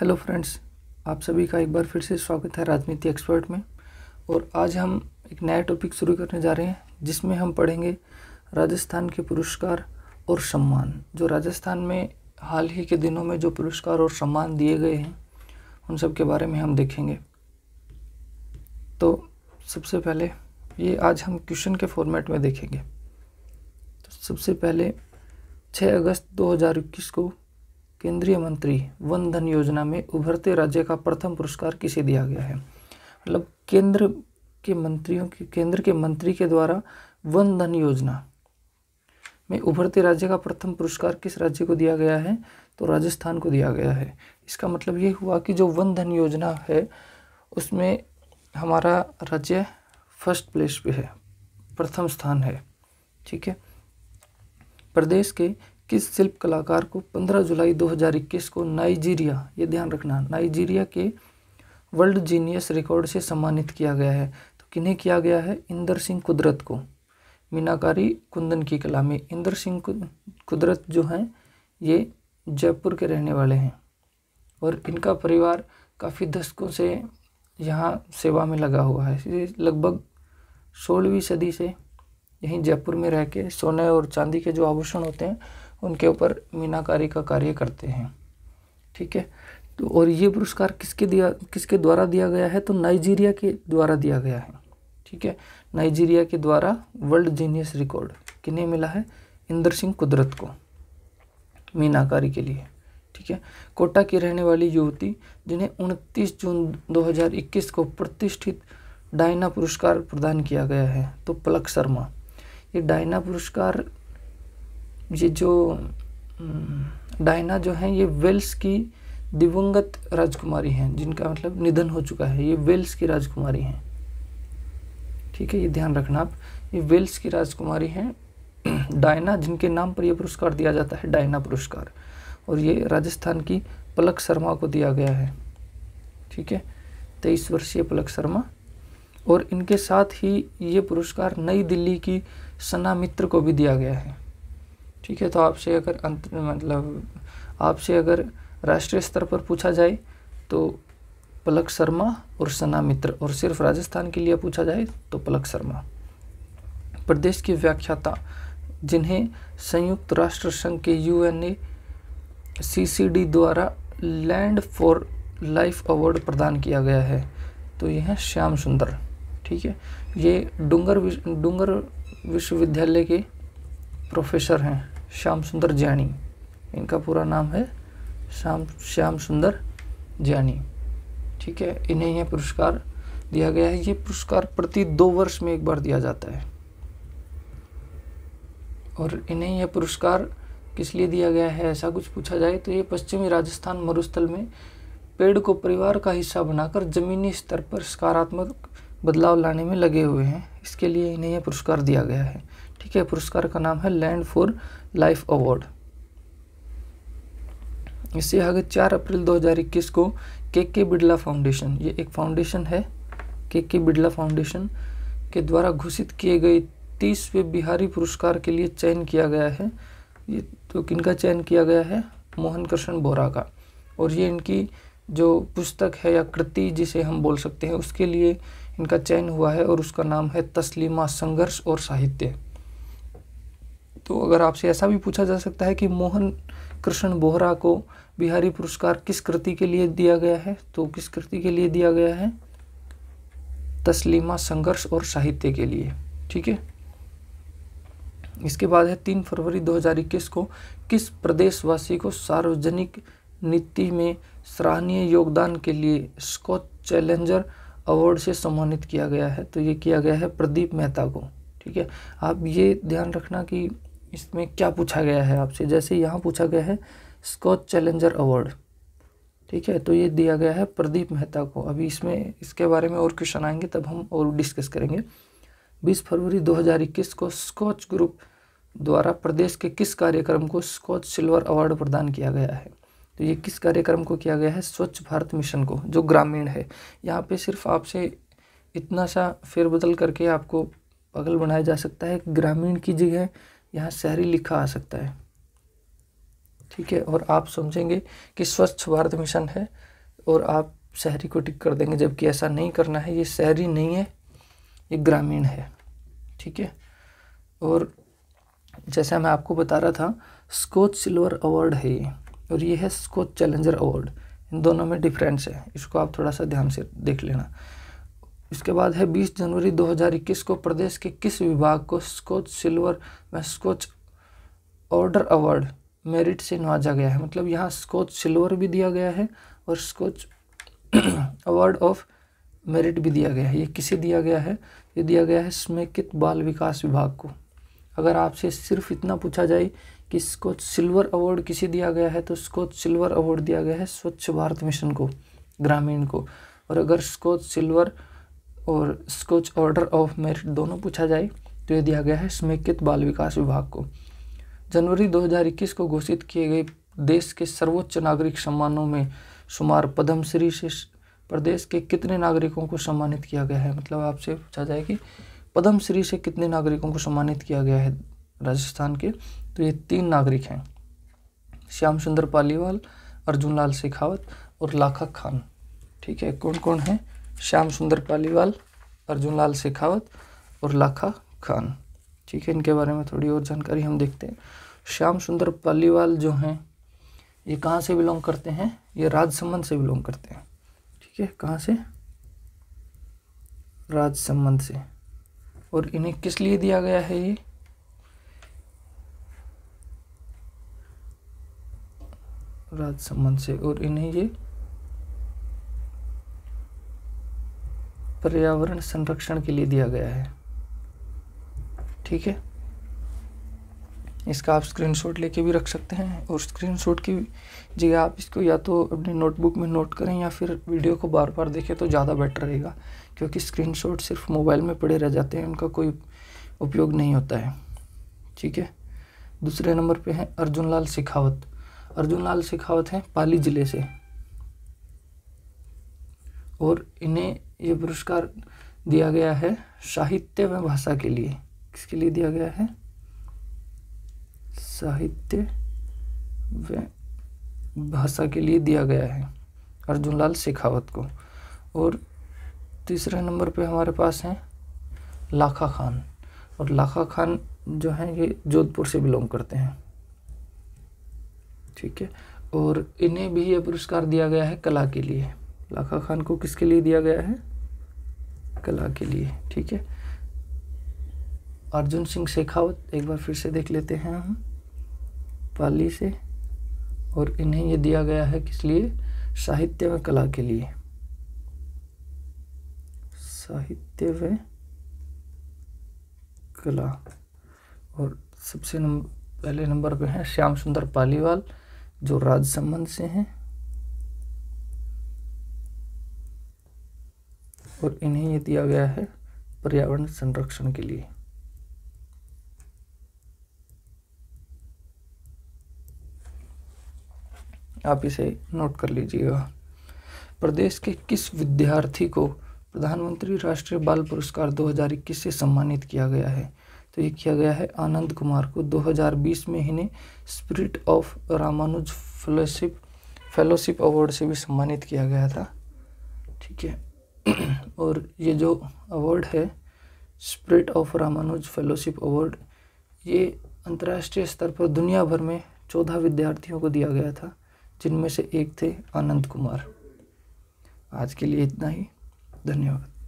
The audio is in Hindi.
हेलो फ्रेंड्स आप सभी का एक बार फिर से स्वागत है राजनीति एक्सपर्ट में और आज हम एक नया टॉपिक शुरू करने जा रहे हैं जिसमें हम पढ़ेंगे राजस्थान के पुरस्कार और सम्मान जो राजस्थान में हाल ही के दिनों में जो पुरस्कार और सम्मान दिए गए हैं उन सब के बारे में हम देखेंगे तो सबसे पहले ये आज हम क्वेश्चन के फॉर्मेट में देखेंगे तो सबसे पहले छः अगस्त दो को केंद्रीय मंत्री वन धन योजना में उभरते राज्य का प्रथम पुरस्कार किसे दिया गया है मतलब केंद्र के मंत्रियों के केंद्र के मंत्री के द्वारा वन धन योजना में उभरते राज्य का प्रथम पुरस्कार किस राज्य को दिया गया है तो राजस्थान को दिया गया है इसका मतलब ये हुआ कि जो वन धन योजना है उसमें हमारा राज्य फर्स्ट प्लेस पे है प्रथम स्थान है ठीक है प्रदेश के किस शिल्प कलाकार को 15 जुलाई 2021 को नाइजीरिया ये ध्यान रखना नाइजीरिया के वर्ल्ड जीनियस रिकॉर्ड से सम्मानित किया गया है तो किन्हें किया गया है इंदर सिंह कुदरत को मीनाकारी कुंदन की कला में इंदर सिंह कुदरत जो हैं ये जयपुर के रहने वाले हैं और इनका परिवार काफ़ी दशकों से यहाँ सेवा में लगा हुआ है लगभग सोलहवीं सदी से यहीं जयपुर में रह के सोने और चांदी के जो आभूषण होते हैं उनके ऊपर मीनाकारी का कार्य करते हैं ठीक है तो और ये पुरस्कार किसके दिया किसके द्वारा दिया गया है तो नाइजीरिया के द्वारा दिया गया है ठीक है नाइजीरिया के द्वारा वर्ल्ड जीनियस रिकॉर्ड किन्हें मिला है इंद्र सिंह कुदरत को मीनाकारी के लिए ठीक है कोटा की रहने वाली युवती जिन्हें 29 जून 2021 को प्रतिष्ठित डायना पुरस्कार प्रदान किया गया है तो पलक शर्मा ये डायना पुरस्कार ये जो हम्म, डायना जो है ये वेल्स की दिवंगत राजकुमारी हैं जिनका मतलब निधन हो चुका है ये वेल्स की राजकुमारी हैं ठीक है ये ध्यान रखना आप ये वेल्स की राजकुमारी हैं डायना जिनके नाम पर यह पुरस्कार दिया जाता है डायना पुरस्कार और ये राजस्थान की पलक शर्मा को दिया गया है ठीक है तेईस वर्षीय पलक शर्मा और इनके साथ ही ये पुरस्कार नई दिल्ली की सना मित्र को भी दिया गया है ठीक है तो आपसे अगर अंत मतलब आपसे अगर राष्ट्रीय स्तर पर पूछा जाए तो पलक शर्मा और सना मित्र और सिर्फ राजस्थान के लिए पूछा जाए तो पलक शर्मा प्रदेश की व्याख्याता जिन्हें संयुक्त राष्ट्र संघ के U N A C C D द्वारा लैंड फॉर लाइफ अवार्ड प्रदान किया गया है तो यह है श्याम सुंदर ठीक है ये डूंगर डूंगर विश्वविद्यालय के प्रोफेसर हैं श्याम सुंदर जैनी इनका पूरा नाम है श्याम श्याम सुंदर जैनी ठीक है इन्हें यह पुरस्कार दिया गया है ये पुरस्कार प्रति दो वर्ष में एक बार दिया जाता है और इन्हें यह पुरस्कार किस लिए दिया गया है ऐसा कुछ पूछा जाए तो ये पश्चिमी राजस्थान मरुस्थल में पेड़ को परिवार का हिस्सा बनाकर जमीनी स्तर पर सकारात्मक बदलाव लाने में लगे हुए हैं इसके लिए इन्हें यह पुरस्कार दिया गया है ठीक है पुरस्कार का नाम है लैंड फॉर लाइफ अवार्ड इससे आगे चार अप्रैल 2021 को के के बिड़ला फाउंडेशन ये एक फाउंडेशन है के के बिड़ला फाउंडेशन के द्वारा घोषित किए गए तीसवें बिहारी पुरस्कार के लिए चयन किया गया है ये तो किनका चयन किया गया है मोहन कृष्ण बोरा का और ये इनकी जो पुस्तक है या कृति जिसे हम बोल सकते हैं उसके लिए इनका चयन हुआ है और उसका नाम है तस्लीमा संघर्ष और साहित्य तो अगर आपसे ऐसा भी पूछा जा सकता है कि मोहन कृष्ण बोहरा को बिहारी पुरस्कार किस कृति के लिए दिया गया है तो किस कृति के लिए दिया गया है तस्लीमा संघर्ष और साहित्य के लिए ठीक है इसके बाद है तीन फरवरी 2021 को किस प्रदेशवासी को सार्वजनिक नीति में सराहनीय योगदान के लिए स्कॉच चैलेंजर अवार्ड से सम्मानित किया गया है तो ये किया गया है प्रदीप मेहता को ठीक है आप ये ध्यान रखना कि इसमें क्या पूछा गया है आपसे जैसे यहाँ पूछा गया है स्कॉच चैलेंजर अवार्ड ठीक है तो ये दिया गया है प्रदीप मेहता को अभी इसमें इसके बारे में और क्वेश्चन आएंगे तब हम और डिस्कस करेंगे 20 फरवरी 2021 को स्कॉच ग्रुप द्वारा प्रदेश के किस कार्यक्रम को स्कॉच सिल्वर अवार्ड प्रदान किया गया है तो ये किस कार्यक्रम को किया गया है स्वच्छ भारत मिशन को जो ग्रामीण है यहाँ पे सिर्फ आपसे इतना सा फेरबदल करके आपको पगल बनाया जा सकता है ग्रामीण की जगह यहाँ शहरी लिखा आ सकता है ठीक है और आप समझेंगे कि स्वच्छ भारत मिशन है और आप शहरी को टिक कर देंगे जबकि ऐसा नहीं करना है ये शहरी नहीं है ये ग्रामीण है ठीक है और जैसा मैं आपको बता रहा था स्कोच सिल्वर अवार्ड है ये और ये है स्कोच चैलेंजर अवार्ड इन दोनों में डिफरेंस है इसको आप थोड़ा सा ध्यान से देख लेना इसके बाद है 20 जनवरी 2021 को प्रदेश के किस विभाग को स्कोच सिल्वर व स्कोच ऑर्डर अवार्ड मेरिट से नवाजा गया है मतलब यहाँ स्कोच सिल्वर भी दिया गया है और स्कोच अवार्ड ऑफ मेरिट भी दिया गया है ये किसे दिया गया है ये दिया गया है समेकित बाल विकास विभाग को अगर आपसे सिर्फ इतना पूछा जाए कि स्कोच सिल्वर अवार्ड किसे दिया गया है तो स्कोच सिल्वर अवार्ड दिया गया है स्वच्छ भारत मिशन को ग्रामीण को और अगर स्कोच सिल्वर और स्कोच ऑर्डर ऑफ मेरिट दोनों पूछा जाए तो ये दिया गया है समेकित बाल विकास विभाग को जनवरी 2021 को घोषित किए गए देश के सर्वोच्च नागरिक सम्मानों में शुमार पद्मश्री से प्रदेश के कितने नागरिकों को सम्मानित किया गया है मतलब आपसे पूछा जाए कि पद्मश्री से कितने नागरिकों को सम्मानित किया गया है राजस्थान के तो ये तीन नागरिक हैं श्याम सुंदर पालीवाल अर्जुन लाल शेखावत और लाखा खान ठीक है कौन कौन है श्याम सुंदर पालीवाल अर्जुन लाल शेखावत और लाखा खान ठीक है इनके बारे में थोड़ी और जानकारी हम देखते हैं श्याम सुंदर पालीवाल जो हैं ये कहाँ से बिलोंग करते हैं ये राजसमंद से बिलोंग करते हैं ठीक है कहाँ से राजसमंद से और इन्हें किस लिए दिया गया है ये राजसमंद से और इन्हें ये पर्यावरण संरक्षण के लिए दिया गया है ठीक है इसका आप स्क्रीनशॉट लेके भी रख सकते हैं और स्क्रीनशॉट की जगह आप इसको या तो अपने नोटबुक में नोट करें या फिर वीडियो को बार बार देखें तो ज़्यादा बेटर रहेगा क्योंकि स्क्रीनशॉट सिर्फ मोबाइल में पड़े रह जाते हैं उनका कोई उपयोग नहीं होता है ठीक है दूसरे नंबर पे हैं अर्जुन लाल शेखावत अर्जुन लाल शेखावत हैं पाली ज़िले से और इन्हें ये पुरस्कार दिया गया है साहित्य में भाषा के लिए किसके लिए दिया गया है साहित्य व भाषा के लिए दिया गया है अर्जुन लाल शेखावत को और तीसरे नंबर पे हमारे पास हैं लाखा खान और लाखा खान जो हैं ये जोधपुर से बिलोंग करते हैं ठीक है और इन्हें भी ये पुरस्कार दिया गया है कला के लिए लाखा खान को किसके लिए दिया गया है कला के लिए ठीक है अर्जुन सिंह शेखावत एक बार फिर से देख लेते हैं हम पाली से और इन्हें ये दिया गया है किस लिए साहित्य व कला के लिए साहित्य व कला और सबसे नम, पहले नंबर पे हैं श्याम सुंदर पालीवाल जो राज संबंध से हैं और इन्हें ये दिया गया है पर्यावरण संरक्षण के लिए आप इसे नोट कर लीजिएगा प्रदेश के किस विद्यार्थी को प्रधानमंत्री राष्ट्रीय बाल पुरस्कार 2021 से सम्मानित किया गया है तो ये किया गया है आनंद कुमार को 2020 में इन्हें spirit of Ramanuj fellowship fellowship award से भी सम्मानित किया गया था ठीक है और ये जो अवार्ड है spirit of Ramanuj fellowship award ये अंतर्राष्ट्रीय स्तर पर दुनिया भर में चौदह विद्यार्थियों को दिया गया था जिनमें से एक थे आनंद कुमार आज के लिए इतना ही धन्यवाद